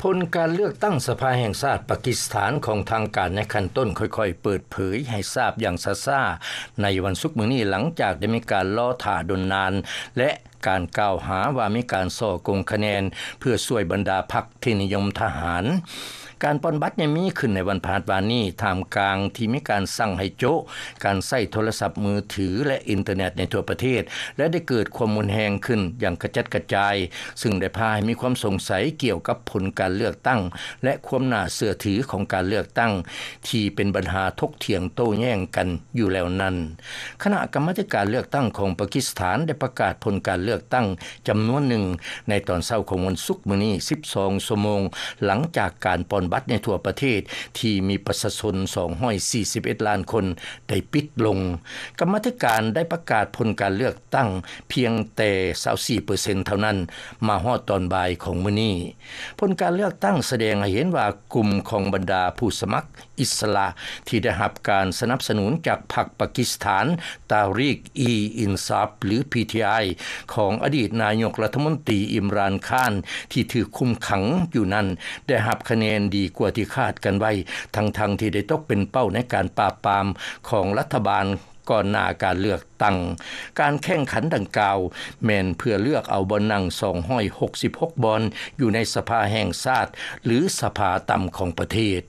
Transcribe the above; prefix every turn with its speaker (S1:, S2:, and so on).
S1: ผลการเลือกตั้งสภาแห่งชาติปากีสถานของทางการในขั้นต้น ค่อยๆ เปิดเผยให้ทราบอย่างซาซาในวันศุกร์มื้อนี้หลังจากได้มีการล่อถ่าดนนาน และการกล่าวหาว่ามีการส่อกงคะแนน เพื่อช่วยบรรดาพรรคที่นิยมทหารการปอนบัตรยังมีขึ้นในวันพาดวานี้ทามกลาง ที่มีการสั่งให้โจการใส่โทรศัพท์มือถือและอินเทอร์เน็ตในทั่วประเทศ และได้เกิดความมุนแหงขึ้นอย่างกระจัดกระจาย ซึ่งได้พาให้มีความสงสัยเกี่ยวกับผลการเลือกตั้ง และความน่าเสื่อถือของการเลือกตั้ง ที่เป็นปัญหาทกเถียงโต้แย่งกันอยู่แล้วนั้นคณะกรรมการเลือกตั้งของปากีสถานได้ประกาศผลการเลือกตั้งจำนวนหนึ่งในตอนเช้าของวันศุกร์มื้อนี้12ชั่วโมงหลังจากการปอนบัติในทั่วประเทศที่มีประชาชน241 ล้านคนได้ปิดลงกรรมธิการได้ประกาศผลการเลือกตั้งเพียงแต่24%เท่านั้น มาฮอดตอนบ่ายของมื้อนี้ผลการเลือกตั้งแสดงให้เห็นว่ากลุ่มของบรรดาผู้สมัครอิสระที่ได้รับการสนับสนุนจากพรรคปากีสถาน ตารีกอีอินซับหรือ PTI ของอดีตนายกรัฐมนตรีอิมรานคาน ที่ถือคุมขังอยู่นั้น ได้รับคะแนนดีีกว่าที่คาดกันไว้ ทั้งๆทที่ได้ตกเป็นเป้าในการปราบปรามของรัฐบาลก่อนหน้าการเลือกตั้งการแข่งขันดังกล่าว แม่นเพื่อเลือกเอาบอลนั่ง266 บอล อยู่ในสภาแห่งชาติหรือสภาต่ำของประเทศ